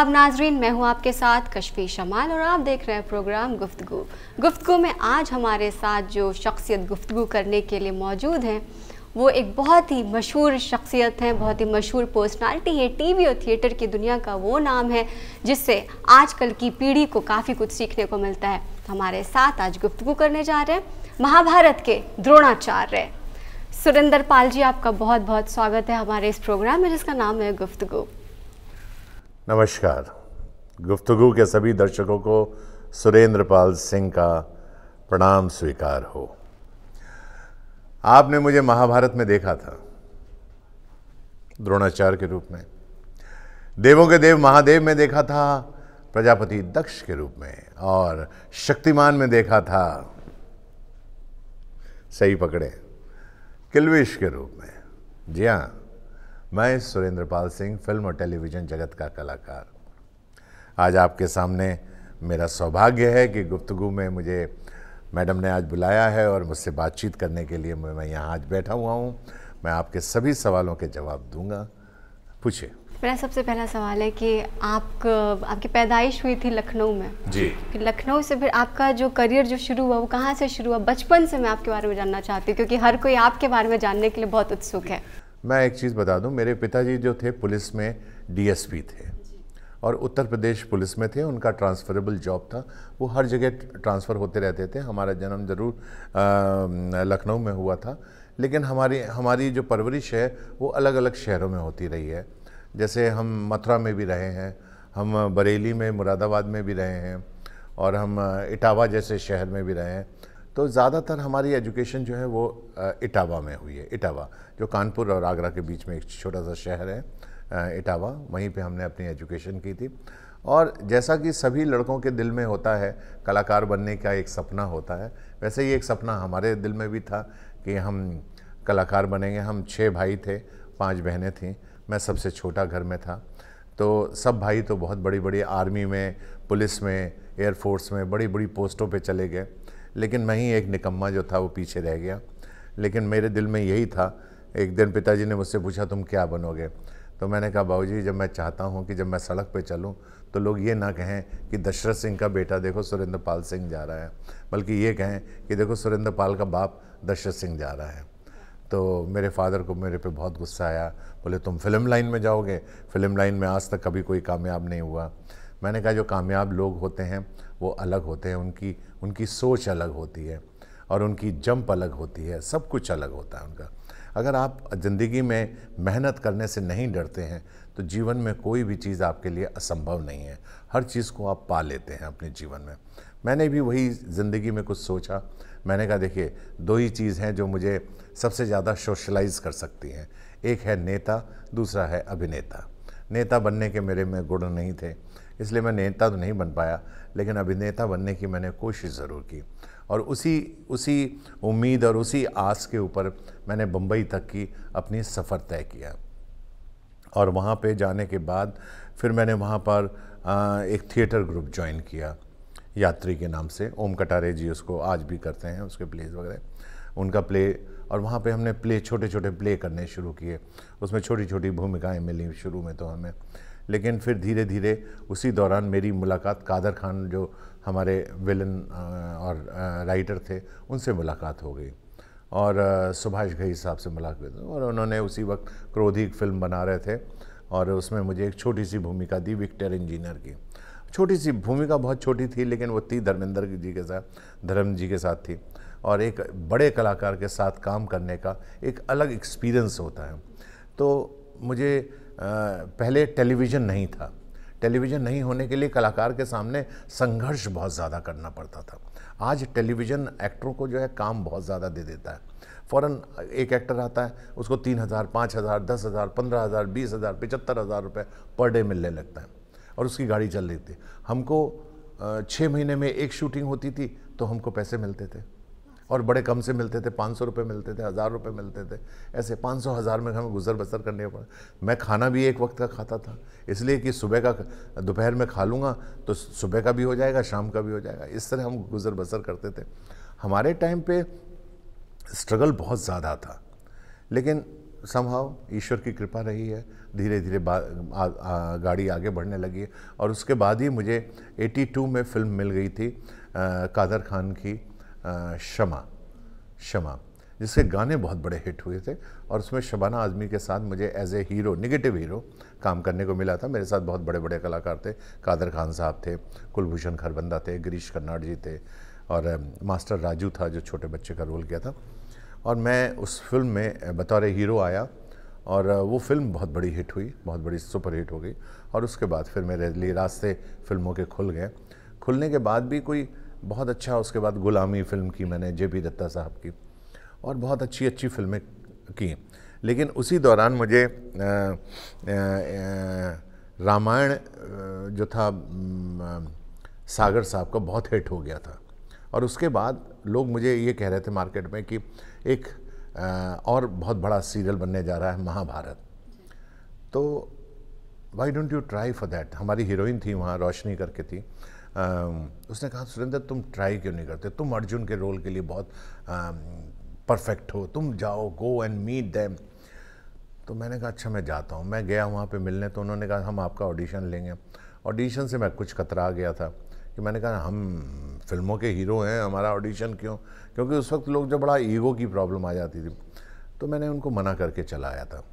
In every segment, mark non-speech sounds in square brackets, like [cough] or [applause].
आदाब नाजरीन मैं हूं आपके साथ कश्फी शमाल और आप देख रहे हैं प्रोग्राम गुफ्तु गुफ्तु में आज हमारे साथ जो शख्सियत गुफ्तु करने के लिए मौजूद हैं वो एक बहुत ही मशहूर शख्सियत हैं बहुत ही मशहूर पर्सनालिटी है टीवी और थिएटर की दुनिया का वो नाम है जिससे आजकल की पीढ़ी को काफ़ी कुछ सीखने को मिलता है तो हमारे साथ आज गुफ्तु करने जा रहे हैं महाभारत के द्रोणाचार्य सुरेंद्र पाल जी आपका बहुत बहुत स्वागत है हमारे इस प्रोग्राम में जिसका नाम है गुफ्तु नमस्कार गुफ्तगु के सभी दर्शकों को सुरेंद्र पाल सिंह का प्रणाम स्वीकार हो आपने मुझे महाभारत में देखा था द्रोणाचार्य के रूप में देवों के देव महादेव में देखा था प्रजापति दक्ष के रूप में और शक्तिमान में देखा था सही पकड़े किलविश के रूप में जी हाँ मैं सुरेंद्र पाल सिंह फिल्म और टेलीविज़न जगत का कलाकार आज आपके सामने मेरा सौभाग्य है कि गुप्तगु में मुझे मैडम ने आज बुलाया है और मुझसे बातचीत करने के लिए मैं यहाँ आज बैठा हुआ हूँ मैं आपके सभी सवालों के जवाब दूंगा पूछे मेरा सबसे पहला सवाल है कि आप आपकी पैदाइश हुई थी लखनऊ में जी लखनऊ से फिर आपका जो करियर जो शुरू हुआ वो कहाँ से शुरू हुआ बचपन से मैं आपके बारे में जानना चाहती हूँ क्योंकि हर कोई आपके बारे में जानने के लिए बहुत उत्सुक है मैं एक चीज़ बता दूं मेरे पिताजी जो थे पुलिस में डीएसपी थे और उत्तर प्रदेश पुलिस में थे उनका ट्रांसफरेबल जॉब था वो हर जगह ट्रांसफ़र होते रहते थे हमारा जन्म ज़रूर लखनऊ में हुआ था लेकिन हमारी हमारी जो परवरिश है वो अलग अलग शहरों में होती रही है जैसे हम मथुरा में भी रहे हैं हम बरेली में मुरादाबाद में भी रहे हैं और हम इटावा जैसे शहर में भी रहे हैं तो ज़्यादातर हमारी एजुकेशन जो है वो इटावा में हुई है इटावा जो कानपुर और आगरा के बीच में एक छोटा सा शहर है इटावा वहीं पे हमने अपनी एजुकेशन की थी और जैसा कि सभी लड़कों के दिल में होता है कलाकार बनने का एक सपना होता है वैसे ही एक सपना हमारे दिल में भी था कि हम कलाकार बनेंगे हम छः भाई थे पाँच बहनें थीं मैं सबसे छोटा घर में था तो सब भाई तो बहुत बड़ी बड़ी आर्मी में पुलिस में एयरफोर्स में बड़ी बड़ी पोस्टों पे चले गए लेकिन मैं ही एक निकम्मा जो था वो पीछे रह गया लेकिन मेरे दिल में यही था एक दिन पिताजी ने मुझसे पूछा तुम क्या बनोगे तो मैंने कहा जी जब मैं चाहता हूँ कि जब मैं सड़क पे चलूँ तो लोग ये ना कहें कि दशरथ सिंह का बेटा देखो सुरेंद्र पाल सिंह जा रहा है बल्कि ये कहें कि देखो सुरेंद्र पाल का बाप दशरथ सिंह जा रहा है तो मेरे फादर को मेरे पे बहुत गुस्सा आया बोले तुम फिल्म लाइन में जाओगे फिल्म लाइन में आज तक कभी कोई कामयाब नहीं हुआ मैंने कहा जो कामयाब लोग होते हैं वो अलग होते हैं उनकी उनकी सोच अलग होती है और उनकी जंप अलग होती है सब कुछ अलग होता है उनका अगर आप ज़िंदगी में मेहनत करने से नहीं डरते हैं तो जीवन में कोई भी चीज़ आपके लिए असंभव नहीं है हर चीज़ को आप पा लेते हैं अपने जीवन में मैंने भी वही ज़िंदगी में कुछ सोचा मैंने कहा देखिए दो ही चीज़ हैं जो मुझे सबसे ज़्यादा सोशलाइज कर सकती हैं एक है नेता दूसरा है अभिनेता नेता बनने के मेरे में गुण नहीं थे इसलिए मैं नेता तो नहीं बन पाया लेकिन अभिनेता बनने की मैंने कोशिश ज़रूर की और उसी उसी उम्मीद और उसी आस के ऊपर मैंने बम्बई तक की अपनी सफ़र तय किया और वहाँ पे जाने के बाद फिर मैंने वहाँ पर एक थिएटर ग्रुप ज्वाइन किया यात्री के नाम से ओम कटारे जी उसको आज भी करते हैं उसके प्लेज वगैरह उनका प्ले और वहाँ पे हमने प्ले छोटे छोटे प्ले करने शुरू किए उसमें छोटी छोटी भूमिकाएं मिली शुरू में तो हमें लेकिन फिर धीरे धीरे उसी दौरान मेरी मुलाकात कादर खान जो हमारे विलन और राइटर थे उनसे मुलाकात हो गई और सुभाष घई साहब से मुलाकात और उन्होंने उसी वक्त क्रोधी फिल्म बना रहे थे और उसमें मुझे एक छोटी सी भूमिका दी विक्टर इंजीनियर की छोटी सी भूमिका बहुत छोटी थी लेकिन वो थी धर्मेंद्र जी के साथ धर्म जी के साथ थी और एक बड़े कलाकार के साथ काम करने का एक अलग एक्सपीरियंस होता है तो मुझे पहले टेलीविज़न नहीं था टेलीविज़न नहीं होने के लिए कलाकार के सामने संघर्ष बहुत ज़्यादा करना पड़ता था आज टेलीविज़न एक्टरों को जो है काम बहुत ज़्यादा दे देता है फ़ौरन एक एक्टर आता है उसको तीन हज़ार पाँच हज़ार दस हज़ार पंद्रह हज़ार बीस हज़ार पचहत्तर हज़ार रुपये पर डे मिलने लगता है और उसकी गाड़ी चल रही थी हमको छः महीने में एक शूटिंग होती थी तो हमको पैसे मिलते थे और बड़े कम से मिलते थे पाँच सौ रुपये मिलते थे हज़ार रुपये मिलते थे ऐसे पाँच सौ हज़ार में हमें गुजर बसर करने पड़ा मैं खाना भी एक वक्त का खाता था इसलिए कि सुबह का दोपहर में खा लूँगा तो सुबह का भी हो जाएगा शाम का भी हो जाएगा इस तरह हम गुजर बसर करते थे हमारे टाइम पे स्ट्रगल बहुत ज़्यादा था लेकिन संभाव ईश्वर की कृपा रही है धीरे धीरे गाड़ी आगे बढ़ने लगी और उसके बाद ही मुझे 82 में फ़िल्म मिल गई थी आ, कादर खान की शमा शमा जिसके गाने बहुत बड़े हिट हुए थे और उसमें शबाना आज़मी के साथ मुझे as a hero negative hero काम करने को मिला था मेरे साथ बहुत बड़े बड़े कलाकार थे कादर खान साहब थे कुलभूषण खरबंदा थे गिरीश कर्नाड जी थे और मास्टर राजू था जो छोटे बच्चे का रोल किया था और मैं उस फिल्म में बतौर हीरो आया और वो फिल्म बहुत बड़ी हिट हुई बहुत बड़ी सुपर हिट हो गई और उसके बाद फिर मेरे लिए रास्ते फिल्मों के खुल गए खुलने के बाद भी कोई बहुत अच्छा उसके बाद गुलामी फ़िल्म की मैंने जे पी दत्ता साहब की और बहुत अच्छी अच्छी फिल्में की लेकिन उसी दौरान मुझे रामायण जो था सागर साहब का बहुत हिट हो गया था और उसके बाद लोग मुझे ये कह रहे थे मार्केट में कि एक और बहुत बड़ा सीरियल बनने जा रहा है महाभारत तो why don't you try for that हमारी हीरोइन थी वहाँ रोशनी करके थी उसने कहा सुरेंद्र तुम ट्राई क्यों नहीं करते तुम अर्जुन के रोल के लिए बहुत परफेक्ट हो तुम जाओ गो एंड मीट देम तो मैंने कहा अच्छा मैं जाता हूँ मैं गया वहाँ पे मिलने तो उन्होंने कहा हम आपका ऑडिशन लेंगे ऑडिशन से मैं कुछ कतरा गया था कि मैंने कहा हम फिल्मों के हीरो हैं हमारा ऑडिशन क्यों क्योंकि उस वक्त लोग जब बड़ा ईगो की प्रॉब्लम आ जाती थी तो मैंने उनको मना करके चला आया था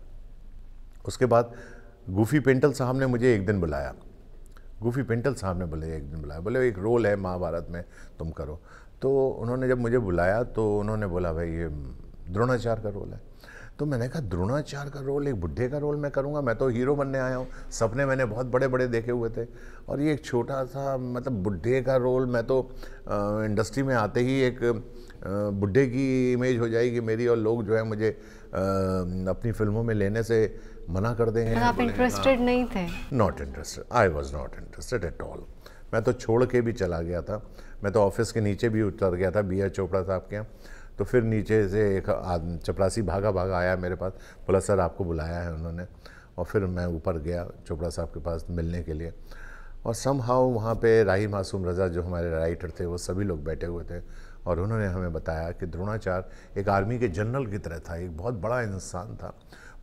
उसके बाद गुफ़ी पेंटल साहब ने मुझे एक दिन बुलाया गुफी पिंटल साहब ने बोले एक दिन बुलाया बोले एक रोल है महाभारत में तुम करो तो उन्होंने जब मुझे बुलाया तो उन्होंने बोला भाई ये द्रोणाचार्य का रोल है तो मैंने कहा द्रोणाचार्य का रोल एक बुढ़े का रोल मैं करूँगा मैं तो हीरो बनने आया हूँ सपने मैंने बहुत बड़े बड़े देखे हुए थे और ये एक छोटा सा मतलब बुढ़े का रोल मैं तो आ, इंडस्ट्री में आते ही एक बुढ़े की इमेज हो जाएगी मेरी और लोग जो है मुझे आ, अपनी फिल्मों में लेने से मना कर देंगे आप इंटरेस्टेड हाँ. नहीं थे not interested I was not interested at all मैं तो छोड़ के भी चला गया था मैं तो ऑफिस के नीचे भी उतर गया था बी आर चोपड़ा साहब के यहाँ तो फिर नीचे से एक आदमी चपरासी भागा भागा आया मेरे पास बोला सर आपको बुलाया है उन्होंने और फिर मैं ऊपर गया चोपड़ा साहब के पास मिलने के लिए और सम हाउ वहाँ पर राही मासूम रज़ा जो हमारे राइटर थे वो सभी लोग बैठे हुए थे और उन्होंने हमें बताया कि द्रोणाचार्य एक आर्मी के जनरल की तरह था एक बहुत बड़ा इंसान था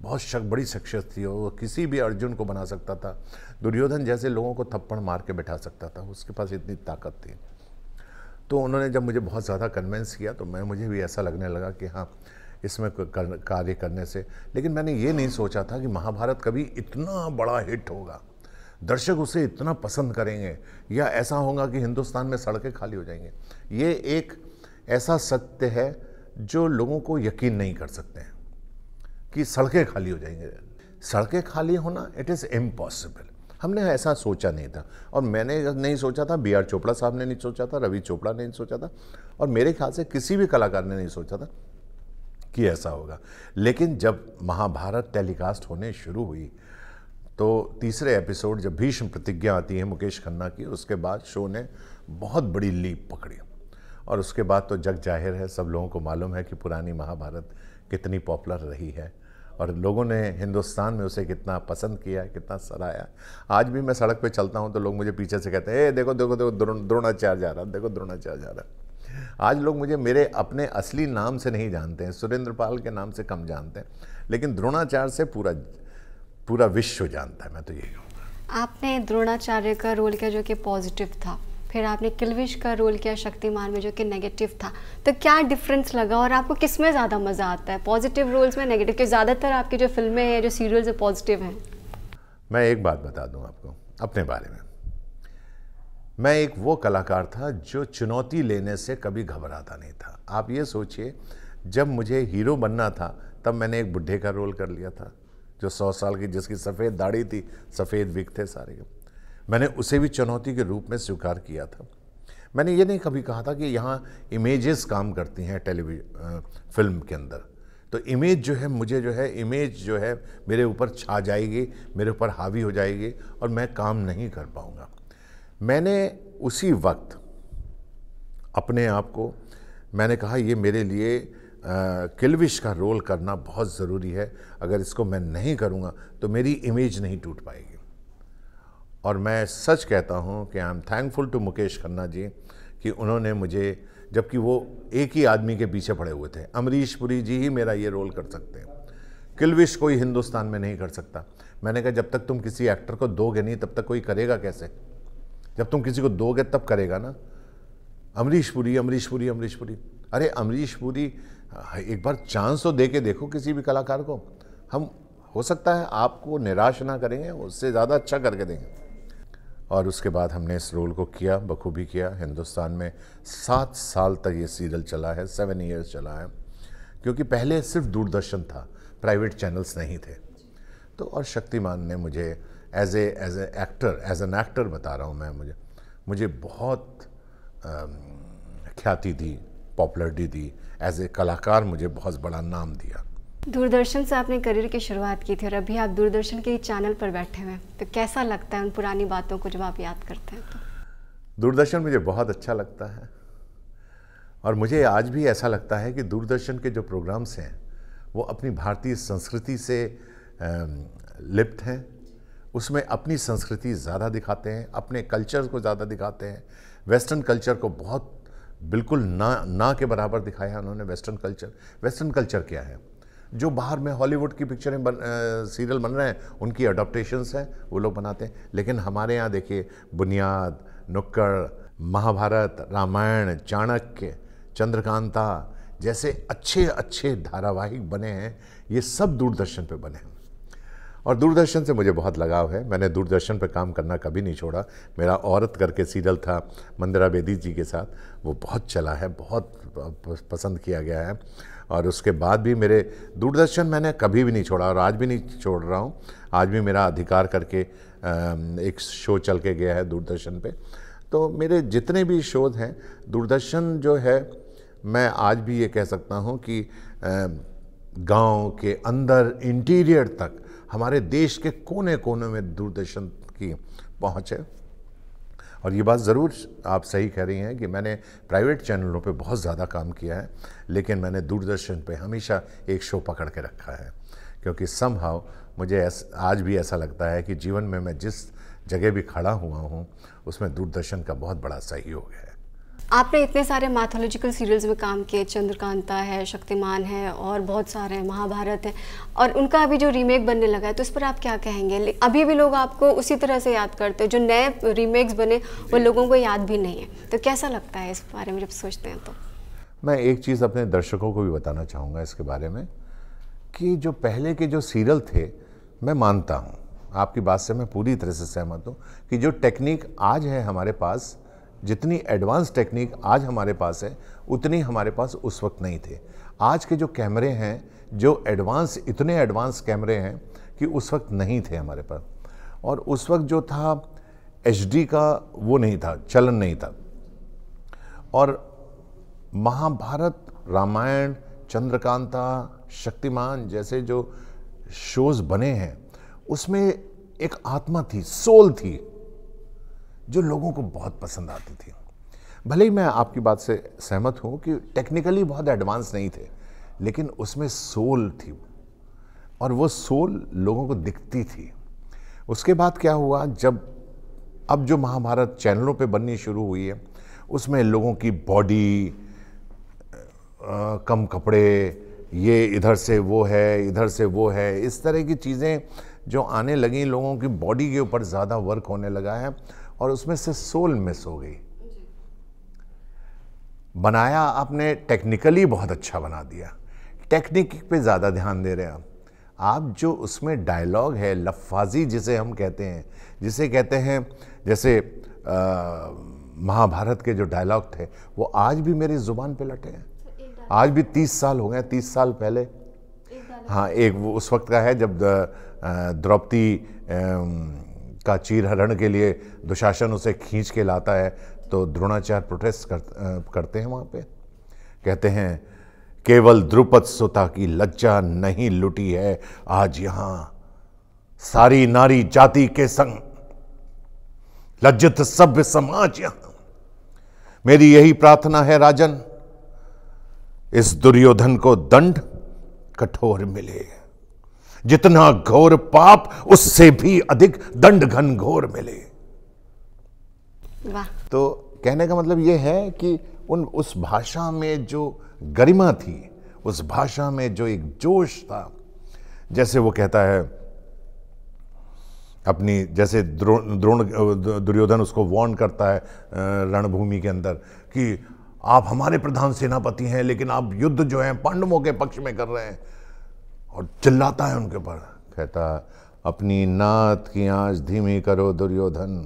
बहुत शक बड़ी शख्सियत थी और वो किसी भी अर्जुन को बना सकता था दुर्योधन जैसे लोगों को थप्पड़ मार के बैठा सकता था उसके पास इतनी ताकत थी तो उन्होंने जब मुझे बहुत ज़्यादा कन्वेंस किया तो मैं मुझे भी ऐसा लगने लगा कि हाँ इसमें कर, कार्य करने से लेकिन मैंने ये नहीं सोचा था कि महाभारत कभी इतना बड़ा हिट होगा दर्शक उसे इतना पसंद करेंगे या ऐसा होगा कि हिंदुस्तान में सड़कें खाली हो जाएंगी ये एक ऐसा सत्य है जो लोगों को यकीन नहीं कर सकते हैं कि सड़कें खाली हो जाएंगे सड़कें खाली होना इट इज़ इम्पॉसिबल हमने ऐसा सोचा नहीं था और मैंने नहीं सोचा था बी आर चोपड़ा साहब ने नहीं सोचा था रवि चोपड़ा ने नहीं सोचा था और मेरे ख्याल से किसी भी कलाकार ने नहीं सोचा था कि ऐसा होगा लेकिन जब महाभारत टेलीकास्ट होने शुरू हुई तो तीसरे एपिसोड जब भीष्म प्रतिज्ञा आती है मुकेश खन्ना की उसके बाद शो ने बहुत बड़ी लीप पकड़ी और उसके बाद तो जग जाहिर है सब लोगों को मालूम है कि पुरानी महाभारत कितनी पॉपुलर रही है और लोगों ने हिंदुस्तान में उसे कितना पसंद किया कितना सराहाया आज भी मैं सड़क पे चलता हूँ तो लोग मुझे पीछे से कहते हैं ए देखो देखो देखो द्रोणाचार्य जा रहा देखो द्रोणाचार्य जा रहा आज लोग मुझे मेरे अपने असली नाम से नहीं जानते हैं सुरेंद्र पाल के नाम से कम जानते हैं लेकिन द्रोणाचार्य से पूरा पूरा विश्व जानता है मैं तो यही कहूँगा आपने द्रोणाचार्य का रोल किया जो कि पॉजिटिव था फिर आपने किलविश का रोल किया शक्तिमान में जो कि नेगेटिव था तो क्या डिफरेंस लगा और आपको किस में ज़्यादा मज़ा आता है पॉजिटिव रोल्स में नेगेटिव क्योंकि ज़्यादातर आपकी जो फिल्में हैं जो सीरियल्स हैं पॉजिटिव हैं मैं एक बात बता दूँ आपको अपने बारे में मैं एक वो कलाकार था जो चुनौती लेने से कभी घबराता नहीं था आप ये सोचिए जब मुझे हीरो बनना था तब मैंने एक बुढ़े का रोल कर लिया था जो सौ साल की जिसकी सफ़ेद दाढ़ी थी सफ़ेद विक थे सारे मैंने उसे भी चुनौती के रूप में स्वीकार किया था मैंने ये नहीं कभी कहा था कि यहाँ इमेजेस काम करती हैं टेलीविजन फिल्म के अंदर तो इमेज जो है मुझे जो है इमेज जो है मेरे ऊपर छा जाएगी मेरे ऊपर हावी हो जाएगी और मैं काम नहीं कर पाऊँगा मैंने उसी वक्त अपने आप को मैंने कहा ये मेरे लिए किलविश का रोल करना बहुत ज़रूरी है अगर इसको मैं नहीं करूँगा तो मेरी इमेज नहीं टूट पाएगी और मैं सच कहता हूँ कि I am thankful to Mukesh Khanna ji कि उन्होंने मुझे जबकि वो एक ही आदमी के पीछे पड़े हुए थे अमरीश पुरी जी ही मेरा ये रोल कर सकते हैं किलविश कोई हिंदुस्तान में नहीं कर सकता मैंने कहा जब तक तुम किसी एक्टर को दोगे नहीं तब तक कोई करेगा कैसे जब तुम किसी को दोगे तब करेगा ना अमरीश पुरी अमरीश पुरी अमरीश पुरी अरे अमरीश पुरी एक बार चांस तो दे के देखो किसी भी कलाकार को हम हो सकता है आपको निराश ना करेंगे उससे ज़्यादा अच्छा करके देंगे और उसके बाद हमने इस रोल को किया बखूबी किया हिंदुस्तान में सात साल तक ये सीरियल चला है सेवन ईयर्स चला है क्योंकि पहले सिर्फ दूरदर्शन था प्राइवेट चैनल्स नहीं थे तो और शक्तिमान ने मुझे as a as a actor as an actor बता रहा हूँ मैं मुझे मुझे बहुत ख्याति दी पॉपुलरिटी दी एज ए कलाकार मुझे बहुत बड़ा नाम दिया दूरदर्शन से आपने करियर की शुरुआत की थी और अभी आप दूरदर्शन के चैनल पर बैठे हुए हैं तो कैसा लगता है उन पुरानी बातों को जब आप याद करते हैं तो दूरदर्शन मुझे बहुत अच्छा लगता है और मुझे आज भी ऐसा लगता है कि दूरदर्शन के जो प्रोग्राम्स हैं वो अपनी भारतीय संस्कृति से लिप्त हैं उसमें अपनी संस्कृति ज़्यादा दिखाते हैं अपने कल्चर को ज़्यादा दिखाते हैं वेस्टर्न कल्चर को बहुत बिल्कुल ना ना के बराबर दिखाया है उन्होंने वेस्टर्न कल्चर वेस्टर्न कल्चर क्या है जो बाहर में हॉलीवुड की पिक्चरें बन सीरियल बन रहे हैं उनकी अडोप्टेशंस हैं वो लोग बनाते हैं लेकिन हमारे यहाँ देखिए बुनियाद नुक्कड़ महाभारत रामायण चाणक्य चंद्रकांता जैसे अच्छे अच्छे धारावाहिक बने हैं ये सब दूरदर्शन पर बने हैं और दूरदर्शन से मुझे बहुत लगाव है मैंने दूरदर्शन पर काम करना कभी नहीं छोड़ा मेरा औरत करके सीरियल था मंदिरा बेदी जी के साथ वो बहुत चला है बहुत पसंद किया गया है और उसके बाद भी मेरे दूरदर्शन मैंने कभी भी नहीं छोड़ा और आज भी नहीं छोड़ रहा हूँ आज भी मेरा अधिकार करके एक शो चल के गया है दूरदर्शन पे तो मेरे जितने भी शोध हैं दूरदर्शन जो है मैं आज भी ये कह सकता हूँ कि गांव के अंदर इंटीरियर तक हमारे देश के कोने कोने में दूरदर्शन की पहुँच है और ये बात ज़रूर आप सही कह रही हैं कि मैंने प्राइवेट चैनलों पे बहुत ज़्यादा काम किया है लेकिन मैंने दूरदर्शन पे हमेशा एक शो पकड़ के रखा है क्योंकि सम मुझे ऐस, आज भी ऐसा लगता है कि जीवन में मैं जिस जगह भी खड़ा हुआ हूँ उसमें दूरदर्शन का बहुत बड़ा सहयोग है आपने इतने सारे मैथोलॉजिकल सीरियल्स में काम किए चंद्रकांता है शक्तिमान है और बहुत सारे हैं महाभारत है और उनका अभी जो रीमेक बनने लगा है तो इस पर आप क्या कहेंगे अभी भी लोग आपको उसी तरह से याद करते हैं जो नए रीमेक्स बने वो लोगों को याद भी नहीं है तो कैसा लगता है इस बारे में जब सोचते हैं तो मैं एक चीज़ अपने दर्शकों को भी बताना चाहूँगा इसके बारे में कि जो पहले के जो सीरियल थे मैं मानता हूँ आपकी बात से मैं पूरी तरह से सहमत हूँ कि जो टेक्निक आज है हमारे पास जितनी एडवांस टेक्निक आज हमारे पास है उतनी हमारे पास उस वक्त नहीं थे आज के जो कैमरे हैं जो एडवांस इतने एडवांस कैमरे हैं कि उस वक्त नहीं थे हमारे पास और उस वक्त जो था एच का वो नहीं था चलन नहीं था और महाभारत रामायण चंद्रकांता शक्तिमान जैसे जो शोज़ बने हैं उसमें एक आत्मा थी सोल थी जो लोगों को बहुत पसंद आती थी भले ही मैं आपकी बात से सहमत हूँ कि टेक्निकली बहुत एडवांस नहीं थे लेकिन उसमें सोल थी और वो सोल लोगों को दिखती थी उसके बाद क्या हुआ जब अब जो महाभारत चैनलों पे बननी शुरू हुई है उसमें लोगों की बॉडी कम कपड़े ये इधर से वो है इधर से वो है इस तरह की चीज़ें जो आने लगी लोगों की बॉडी के ऊपर ज़्यादा वर्क होने लगा है और उसमें से सोल मिस हो गई बनाया आपने टेक्निकली बहुत अच्छा बना दिया टेक्निक पे ज़्यादा ध्यान दे रहे हैं आप आप जो उसमें डायलॉग है लफाजी जिसे हम कहते हैं जिसे कहते हैं जैसे महाभारत के जो डायलॉग थे वो आज भी मेरी ज़ुबान पे लटे हैं तो आज भी तीस साल हो गए तीस साल पहले हाँ एक वो उस वक्त का है जब द्रौपदी का चीरहरण के लिए दुशासन उसे खींच के लाता है तो द्रोणाचार्य प्रोटेस्ट कर, करते हैं वहाँ पे कहते हैं केवल द्रुपद सुता की लज्जा नहीं लुटी है आज यहां सारी नारी जाति के संग लज्जित सभ्य समाज यहां मेरी यही प्रार्थना है राजन इस दुर्योधन को दंड कठोर मिले जितना घोर पाप उससे भी अधिक दंड घन घोर मिले तो कहने का मतलब यह है कि उन उस भाषा में जो गरिमा थी उस भाषा में जो एक जोश था जैसे वो कहता है अपनी जैसे द्रोण द्रोण दुर्योधन उसको वॉर्न करता है रणभूमि के अंदर कि आप हमारे प्रधान सेनापति हैं लेकिन आप युद्ध जो हैं पांडवों के पक्ष में कर रहे हैं और चिल्लाता है उनके पर कहता अपनी नात की आंच धीमी करो दुर्योधन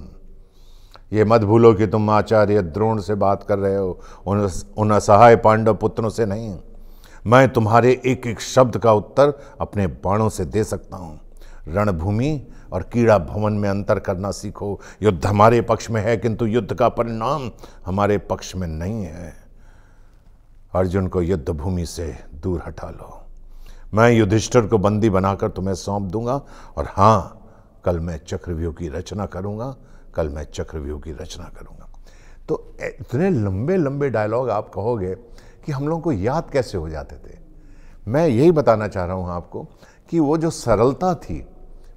ये मत भूलो कि तुम आचार्य द्रोण से बात कर रहे हो उन असहाय पांडव पुत्रों से नहीं मैं तुम्हारे एक एक शब्द का उत्तर अपने बाणों से दे सकता हूं रणभूमि और कीड़ा भवन में अंतर करना सीखो युद्ध हमारे पक्ष में है किंतु युद्ध का परिणाम हमारे पक्ष में नहीं है अर्जुन को युद्ध भूमि से दूर हटा लो मैं युधिष्ठर को बंदी बनाकर तुम्हें सौंप दूंगा और हाँ कल मैं चक्रव्यूह की रचना करूंगा कल मैं चक्रव्यूह की रचना करूंगा तो इतने लंबे लंबे डायलॉग आप कहोगे कि हम लोगों को याद कैसे हो जाते थे मैं यही बताना चाह रहा हूँ आपको कि वो जो सरलता थी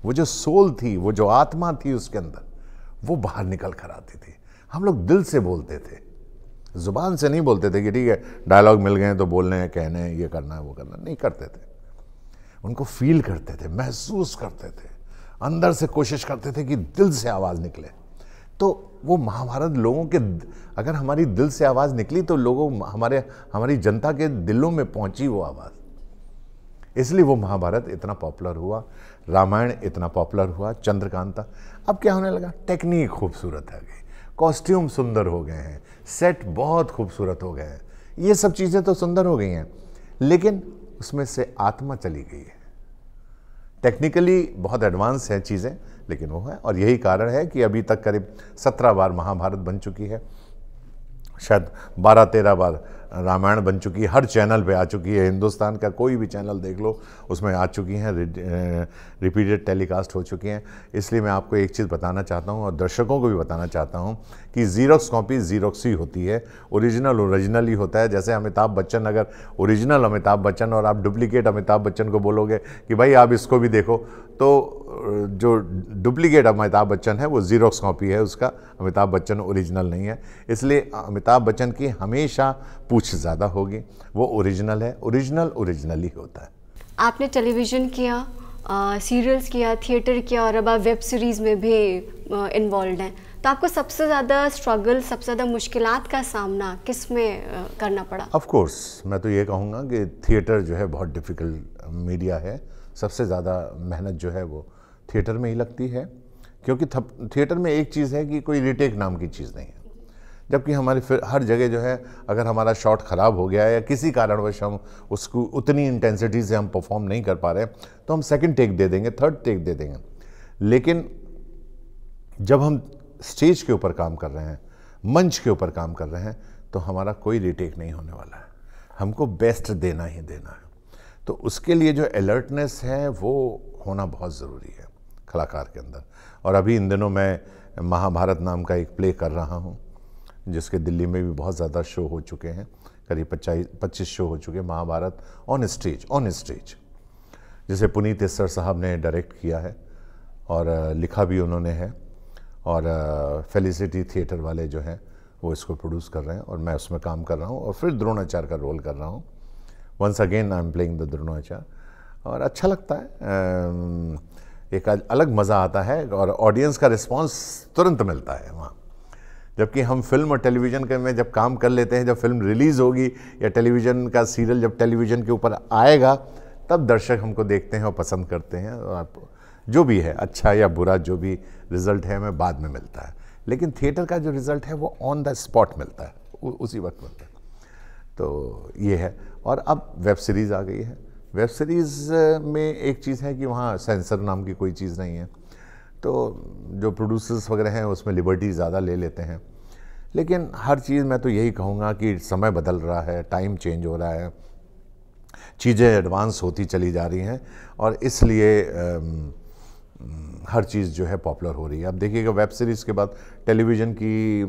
वो जो सोल थी वो जो आत्मा थी उसके अंदर वो बाहर निकल कर आती थी हम लोग दिल से बोलते थे ज़ुबान से नहीं बोलते थे कि ठीक है डायलॉग मिल गए तो बोलने हैं कहने हैं ये करना है वो करना नहीं करते थे उनको फील करते थे महसूस करते थे अंदर से कोशिश करते थे कि दिल से आवाज़ निकले तो वो महाभारत लोगों के अगर हमारी दिल से आवाज़ निकली तो लोगों हमारे हमारी जनता के दिलों में पहुंची वो आवाज़ इसलिए वो महाभारत इतना पॉपुलर हुआ रामायण इतना पॉपुलर हुआ चंद्रकांता अब क्या होने लगा टेक्निक खूबसूरत आ गई कॉस्ट्यूम सुंदर हो गए हैं सेट बहुत खूबसूरत हो गए हैं ये सब चीज़ें तो सुंदर हो गई हैं लेकिन उसमें से आत्मा चली गई है टेक्निकली बहुत एडवांस हैं चीज़ें लेकिन वो है और यही कारण है कि अभी तक करीब सत्रह बार महाभारत बन चुकी है शायद बारह तेरह बार रामायण बन चुकी है हर चैनल पे आ चुकी है हिंदुस्तान का कोई भी चैनल देख लो उसमें आ चुकी हैं रिपीटेड टेलीकास्ट हो चुकी हैं इसलिए मैं आपको एक चीज़ बताना चाहता हूँ और दर्शकों को भी बताना चाहता हूँ कि जीरोक्स कॉपी जीरोक्स ही होती है ओरिजिनल ओरिजिनल ही होता है जैसे अमिताभ बच्चन अगर ओरिजिनल अमिताभ बच्चन और आप डुप्लीकेट अमिताभ बच्चन को बोलोगे कि भाई आप इसको भी देखो तो जो डुप्लीकेट अमिताभ बच्चन है वो जीरोक्स कॉपी है उसका अमिताभ बच्चन ओरिजिनल नहीं है इसलिए अमिताभ बच्चन की हमेशा पूछ कुछ ज़्यादा होगी वो ओरिजिनल है ओरिजिनल ओरिजिनल ही होता है आपने टेलीविज़न किया सीरियल्स किया थिएटर किया और अब आप वेब सीरीज़ में भी इन्वॉल्व हैं तो आपको सबसे ज़्यादा स्ट्रगल सबसे ज़्यादा मुश्किल का सामना किस में करना पड़ा ऑफ कोर्स मैं तो ये कहूँगा कि थिएटर जो है बहुत डिफ़िकल्ट मीडिया है सबसे ज़्यादा मेहनत जो है वो थिएटर में ही लगती है क्योंकि थिएटर में एक चीज़ है कि कोई रिटेक नाम की चीज़ नहीं है जबकि हमारी फिर हर जगह जो है अगर हमारा शॉट ख़राब हो गया है या किसी कारणवश हम उसको उतनी इंटेंसिटी से हम परफॉर्म नहीं कर पा रहे तो हम सेकंड टेक दे देंगे थर्ड टेक दे देंगे लेकिन जब हम स्टेज के ऊपर काम कर रहे हैं मंच के ऊपर काम कर रहे हैं तो हमारा कोई रिटेक नहीं होने वाला है हमको बेस्ट देना ही देना है तो उसके लिए जो अलर्टनेस है वो होना बहुत ज़रूरी है कलाकार के अंदर और अभी इन दिनों मैं महाभारत नाम का एक प्ले कर रहा हूँ जिसके दिल्ली में भी बहुत ज़्यादा शो हो चुके हैं करीब पच्चाईस पच्चीस शो हो चुके हैं Mahabharat on stage on stage जिसे पुनीत इस्सर साहब ने डायरेक्ट किया है और लिखा भी उन्होंने है और फेलिसिटी थिएटर वाले जो हैं वो इसको प्रोड्यूस कर रहे हैं और मैं उसमें काम कर रहा हूँ और फिर द्रोणाचार्य का रोल कर रहा हूँ once again I am playing the Dronacharya और अच्छा लगता है एक अलग मज़ा आता है और ऑडियंस का रिस्पॉन्स तुरंत मिलता है वहाँ जबकि हम फिल्म और टेलीविज़न के में जब काम कर लेते हैं जब फिल्म रिलीज़ होगी या टेलीविज़न का सीरियल जब टेलीविज़न के ऊपर आएगा तब दर्शक हमको देखते हैं और पसंद करते हैं और जो भी है अच्छा या बुरा जो भी रिज़ल्ट है हमें बाद में मिलता है लेकिन थिएटर का जो रिज़ल्ट है वो ऑन द स्पॉट मिलता है उसी वक्त मिलता है तो ये है और अब वेब सीरीज़ आ गई है वेब सीरीज़ में एक चीज़ है कि वहाँ सेंसर नाम की कोई चीज़ नहीं है तो जो प्रोड्यूसर्स वगैरह हैं उसमें लिबर्टी ज़्यादा ले लेते हैं लेकिन हर चीज़ मैं तो यही कहूँगा कि समय बदल रहा है टाइम चेंज हो रहा है चीज़ें एडवांस होती चली जा रही हैं और इसलिए हर चीज़ जो है पॉपुलर हो रही है अब देखिएगा वेब सीरीज़ के बाद टेलीविज़न की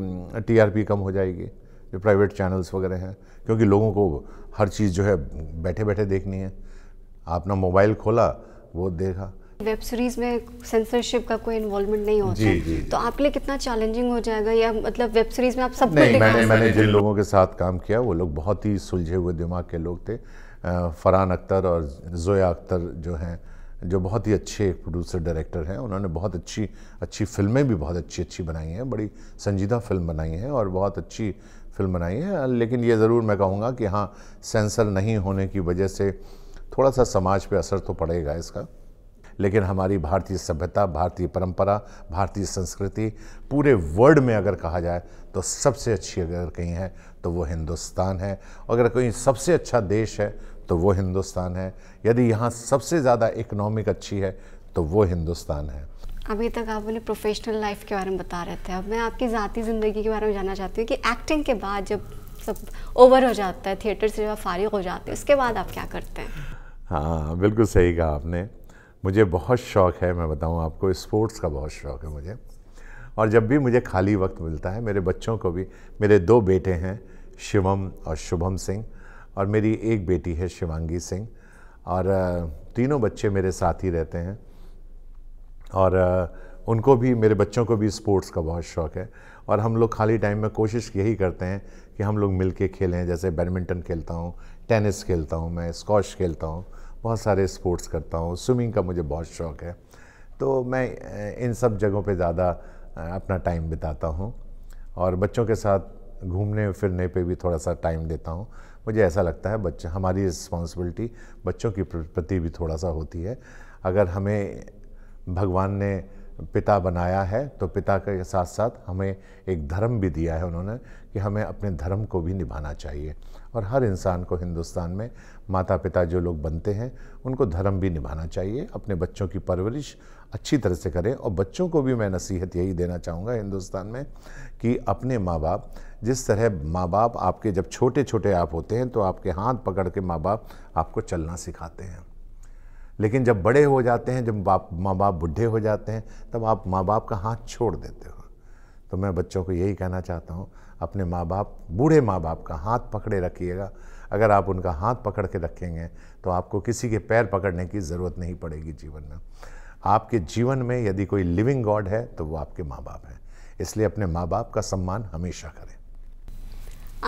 टीआरपी कम हो जाएगी जो प्राइवेट चैनल्स वगैरह हैं क्योंकि लोगों को हर चीज़ जो है बैठे बैठे देखनी है आपने मोबाइल खोला वो देखा वेब सीरीज में सेंसरशिप का कोई इन्वॉल्वमेंट नहीं होता जी, जी, तो आपके लिए कितना चैलेंजिंग हो जाएगा या मतलब वेब सीरीज में आप सब नहीं मैंने मैंने जिन लोगों के साथ काम किया वो लोग बहुत ही सुलझे हुए दिमाग के लोग थे फरहान अख्तर और जोया अख्तर जो हैं जो बहुत ही अच्छे प्रोड्यूसर डायरेक्टर हैं उन्होंने बहुत अच्छी अच्छी फिल्में भी बहुत अच्छी अच्छी बनाई हैं बड़ी संजीदा फिल्म बनाई हैं और बहुत अच्छी फिल्म बनाई है लेकिन ये ज़रूर मैं कहूँगा कि हाँ सेंसर नहीं होने की वजह से थोड़ा सा समाज पे असर तो पड़ेगा इसका लेकिन हमारी भारतीय सभ्यता भारतीय परंपरा भारतीय संस्कृति पूरे वर्ल्ड में अगर कहा जाए तो सबसे अच्छी अगर कहीं है तो वो हिंदुस्तान है अगर कहीं सबसे अच्छा देश है तो वो हिंदुस्तान है यदि यहाँ सबसे ज़्यादा इकनॉमिक अच्छी है तो वो हिंदुस्तान है अभी तक आप बोले प्रोफेशनल लाइफ के बारे में बता रहे थे अब मैं आपकी ज़ाती ज़िंदगी के बारे में जानना चाहती हूँ कि एक्टिंग के बाद जब सब ओवर हो जाता है थिएटर से जब फारिग हो जाते हैं उसके बाद आप क्या करते हैं हाँ बिल्कुल सही कहा आपने मुझे बहुत शौक़ है मैं बताऊँ आपको स्पोर्ट्स का बहुत शौक़ है मुझे और जब भी मुझे खाली वक्त मिलता है मेरे बच्चों को भी मेरे दो बेटे हैं शिवम और शुभम सिंह और मेरी एक बेटी है शिवांगी सिंह और तीनों बच्चे मेरे साथ ही रहते हैं और उनको भी मेरे बच्चों को भी स्पोर्ट्स का बहुत शौक़ है और हम लोग खाली टाइम में कोशिश यही करते हैं कि हम लोग मिल के खेलें जैसे बैडमिंटन खेलता हूँ टेनिस खेलता हूँ मैं स्कॉश खेलता हूँ बहुत सारे स्पोर्ट्स करता हूँ स्विमिंग का मुझे बहुत शौक़ है तो मैं इन सब जगहों पे ज़्यादा अपना टाइम बिताता हूँ और बच्चों के साथ घूमने फिरने पे भी थोड़ा सा टाइम देता हूँ मुझे ऐसा लगता है बच्चे हमारी रिस्पॉन्सिबिलिटी बच्चों की प्रति भी थोड़ा सा होती है अगर हमें भगवान ने पिता बनाया है तो पिता के साथ साथ हमें एक धर्म भी दिया है उन्होंने कि हमें अपने धर्म को भी निभाना चाहिए और हर इंसान को हिंदुस्तान में माता पिता जो लोग बनते हैं उनको धर्म भी निभाना चाहिए अपने बच्चों की परवरिश अच्छी तरह से करें और बच्चों को भी मैं नसीहत यही देना चाहूँगा हिंदुस्तान में कि अपने माँ बाप जिस तरह माँ बाप आपके जब छोटे छोटे आप होते हैं तो आपके हाथ पकड़ के माँ बाप आपको चलना सिखाते हैं लेकिन जब बड़े हो जाते हैं जब बाप माँ बाप बुढ़े हो जाते हैं तब आप माँ बाप का हाथ छोड़ देते हो तो मैं बच्चों को यही कहना चाहता हूँ अपने माँ बाप बूढ़े माँ बाप का हाथ पकड़े रखिएगा अगर आप उनका हाथ पकड़ के रखेंगे तो आपको किसी के पैर पकड़ने की ज़रूरत नहीं पड़ेगी जीवन में आपके जीवन में यदि कोई लिविंग गॉड है तो वो आपके माँ बाप हैं इसलिए अपने माँ बाप का सम्मान हमेशा करें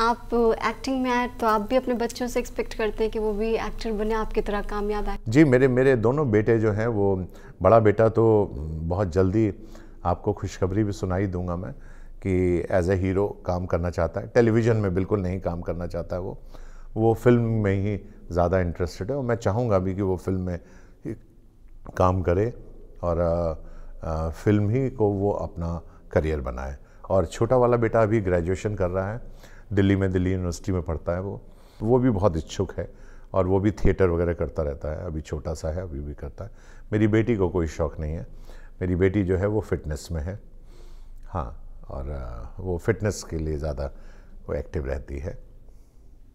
आप एक्टिंग uh, में आए तो आप भी अपने बच्चों से एक्सपेक्ट करते हैं कि वो भी एक्टर बने आपकी तरह कामयाब है जी मेरे मेरे दोनों बेटे जो हैं वो बड़ा बेटा तो बहुत जल्दी आपको खुशखबरी भी सुनाई दूंगा मैं कि एज ए हीरो काम करना चाहता है टेलीविज़न में बिल्कुल नहीं काम करना चाहता है वो वो फिल्म में ही ज़्यादा इंटरेस्टेड है और मैं चाहूँगा भी कि वो फिल्म में काम करे और आ, आ, फिल्म ही को वो अपना करियर बनाए और छोटा वाला बेटा अभी ग्रेजुएशन कर रहा है दिल्ली में दिल्ली यूनिवर्सिटी में पढ़ता है वो वो भी बहुत इच्छुक है और वो भी थिएटर वगैरह करता रहता है अभी छोटा सा है अभी भी करता है मेरी बेटी को कोई शौक़ नहीं है मेरी बेटी जो है वो फिटनेस में है हाँ और वो फिटनेस के लिए ज़्यादा वो एक्टिव रहती है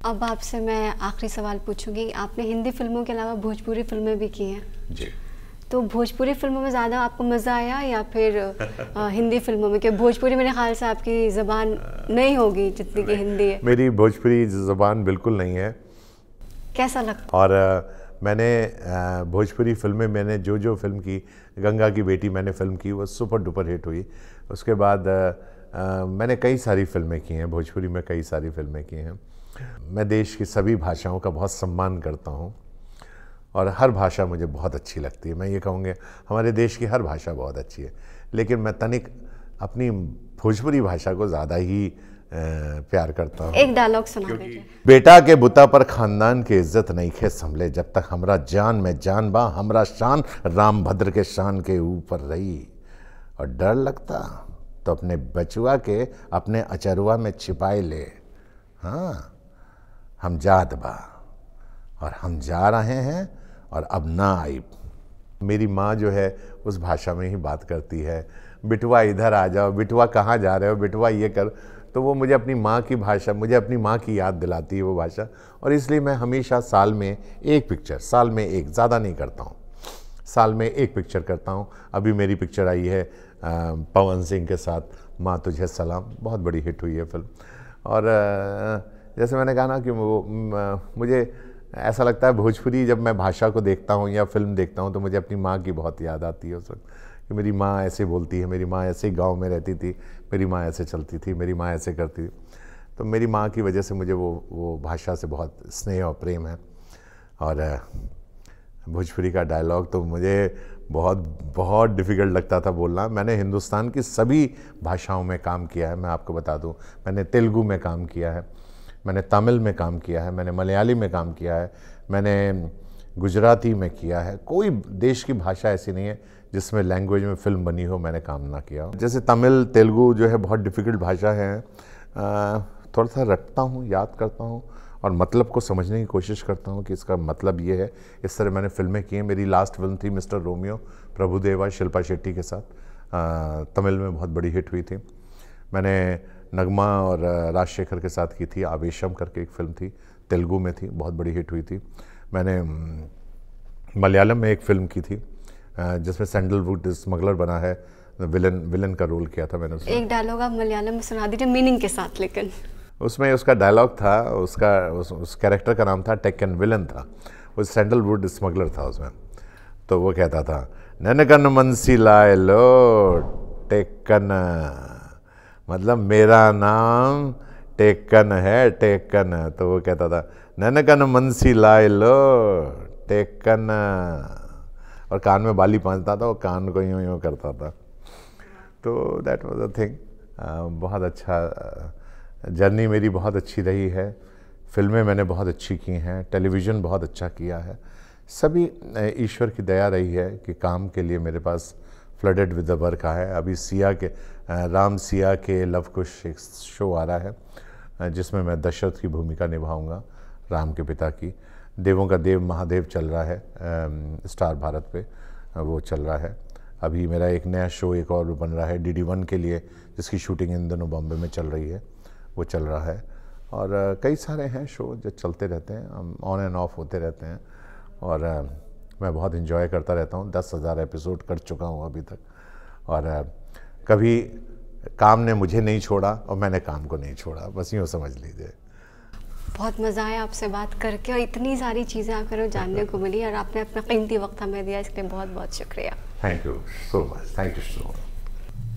अब आपसे मैं आखिरी सवाल पूछूंगी आपने हिंदी फिल्मों के अलावा भोजपुरी फिल्में भी की हैं जी तो भोजपुरी फिल्मों में ज़्यादा आपको मज़ा आया या फिर आ, [laughs] हिंदी फिल्मों में क्योंकि भोजपुरी मेरे ख्याल से आपकी ज़बान नहीं होगी जितनी की हिंदी है मेरी भोजपुरी ज़बान बिल्कुल नहीं है कैसा लगता और आ, मैंने भोजपुरी फिल्में मैंने जो जो फिल्म की गंगा की बेटी मैंने फिल्म की वो सुपर डुपर हिट हुई उसके बाद मैंने कई सारी फिल्में की हैं भोजपुरी में कई सारी फिल्में की हैं मैं देश की सभी भाषाओं का बहुत सम्मान करता हूँ और हर भाषा मुझे बहुत अच्छी लगती है मैं ये कहूँगी हमारे देश की हर भाषा बहुत अच्छी है लेकिन मैं तनिक अपनी भोजपुरी भाषा को ज़्यादा ही प्यार करता हूँ एक डायलॉग सुना बेटा के बुता पर खानदान की इज्जत नहीं खे संभले जब तक हमरा जान में जान बा हमरा शान राम भद्र के शान के ऊपर रही और डर लगता तो अपने बचुआ के अपने अचरुआ में छिपाए ले हाँ हम जात बा और हम जा रहे हैं और अब ना आई मेरी माँ जो है उस भाषा में ही बात करती है बिटवा इधर आ जाओ बिटवा कहाँ जा रहे हो बिटवा ये कर तो वो मुझे अपनी माँ की भाषा मुझे अपनी माँ की याद दिलाती है वो भाषा और इसलिए मैं हमेशा साल में एक पिक्चर साल में एक ज़्यादा नहीं करता हूँ साल में एक पिक्चर करता हूँ अभी मेरी पिक्चर आई है पवन सिंह के साथ माँ तुझे सलाम बहुत बड़ी हिट हुई है फिल्म और आ, जैसे मैंने कहा ना कि वो मुझे ऐसा लगता है भोजपुरी जब मैं भाषा को देखता हूँ या फिल्म देखता हूँ तो मुझे अपनी माँ की बहुत याद आती है उस वक्त कि मेरी माँ ऐसे बोलती है मेरी माँ ऐसे गांव में रहती थी मेरी माँ ऐसे चलती थी मेरी माँ ऐसे करती थी तो मेरी माँ की वजह से मुझे वो वो भाषा से बहुत स्नेह और प्रेम है और भोजपुरी का डायलॉग तो मुझे बहुत बहुत डिफ़िकल्ट लगता था बोलना मैंने हिंदुस्तान की सभी भाषाओं में काम किया है मैं आपको बता दूं मैंने तेलुगू में काम किया है मैंने तमिल में काम किया है मैंने मलयाली में काम किया है मैंने गुजराती में किया है कोई देश की भाषा ऐसी नहीं है जिसमें लैंग्वेज में फिल्म बनी हो मैंने काम ना किया हो जैसे तमिल तेलुगू जो है बहुत डिफ़िकल्ट भाषा है थोड़ा सा रटता हूँ याद करता हूँ और मतलब को समझने की कोशिश करता हूँ कि इसका मतलब ये है इस तरह मैंने फिल्में की हैं मेरी लास्ट फिल्म थी मिस्टर रोमियो प्रभुदेवा शिल्पा शेट्टी के साथ तमिल में बहुत बड़ी हिट हुई थी मैंने नगमा और राजशेखर के साथ की थी आवेशम करके एक फिल्म थी तेलुगु में थी बहुत बड़ी हिट हुई थी मैंने मलयालम में एक फ़िल्म की थी जिसमें सैंडलवुड स्मगलर बना है विलन विलन का रोल किया था मैंने उसमें एक डायलॉग आप मलयालम में सुना दीजिए मीनिंग के साथ लेकिन उसमें उसका डायलॉग था उसका उस, उस कैरेक्टर का नाम था टेक एंड विलन था वो सैंडलवुड स्मगलर था उसमें तो वो कहता था ननकन मनसी लाए लो टेकन मतलब मेरा नाम टेकन है टेकन तो वो कहता था ननकन मनसी लाए लो टेकन और कान में बाली पहुँचता था और कान को यूँ यूँ करता था तो दैट वॉज अ थिंग बहुत अच्छा जर्नी मेरी बहुत अच्छी रही है फिल्में मैंने बहुत अच्छी की हैं टेलीविज़न बहुत अच्छा किया है सभी ईश्वर की दया रही है कि काम के लिए मेरे पास फ्लडेड विद द वर्क आया है अभी सिया के राम सिया के लवकुश एक शो आ रहा है जिसमें मैं दशरथ की भूमिका निभाऊंगा राम के पिता की देवों का देव महादेव चल रहा है स्टार भारत पे वो चल रहा है अभी मेरा एक नया शो एक और बन रहा है डी डी वन के लिए जिसकी शूटिंग इन दिनों बॉम्बे में चल रही है वो चल रहा है और कई सारे हैं शो जो चलते रहते हैं ऑन एंड ऑफ होते रहते हैं और मैं बहुत इन्जॉय करता रहता हूँ दस हज़ार एपिसोड कर चुका हूँ अभी तक और कभी काम ने मुझे नहीं छोड़ा और मैंने काम को नहीं छोड़ा बस यूँ समझ लीजिए बहुत मज़ा आया आपसे बात करके और इतनी सारी चीज़ें आप रोज जानने को मिली और आपने अपना कीमती वक्त हमें दिया इसके लिए बहुत बहुत शुक्रिया thank you so much thank you so much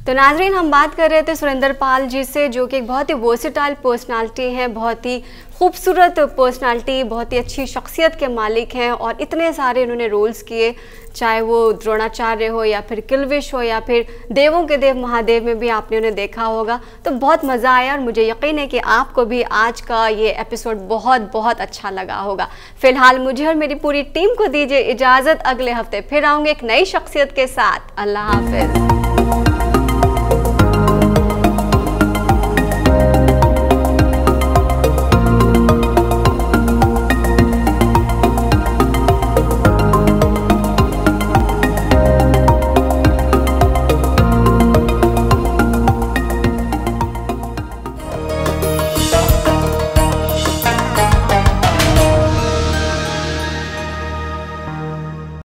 तो नाजरीन हम बात कर रहे थे सुरेंद्र पाल जी से जो कि एक बहुत ही वर्सिटाइल पर्सनालिटी हैं बहुत ही खूबसूरत पर्सनालिटी बहुत ही अच्छी शख्सियत के मालिक हैं और इतने सारे इन्होंने रोल्स किए चाहे वो द्रोणाचार्य हो या फिर किलविश हो या फिर देवों के देव महादेव में भी आपने उन्हें देखा होगा तो बहुत मज़ा आया और मुझे यकीन है कि आपको भी आज का ये एपिसोड बहुत बहुत अच्छा लगा होगा फिलहाल मुझे और मेरी पूरी टीम को दीजिए इजाज़त अगले हफ्ते फिर आऊँगी एक नई शख्सियत के साथ अल्लाह हाफिज़